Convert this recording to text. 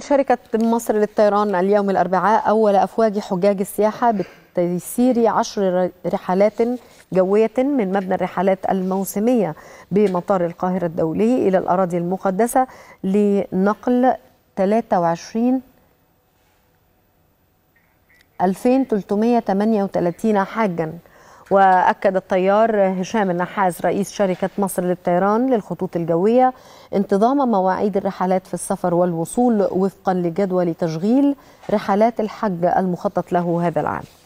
شركة مصر للطيران اليوم الأربعاء أول أفواج حجاج السياحة بتيسير عشر رحلات جوية من مبنى الرحلات الموسمية بمطار القاهرة الدولي إلى الأراضي المقدسة لنقل 23 2338 حاجاً وأكد الطيار هشام النحاس رئيس شركة مصر للطيران للخطوط الجوية انتظام مواعيد الرحلات في السفر والوصول وفقا لجدول تشغيل رحلات الحج المخطط له هذا العام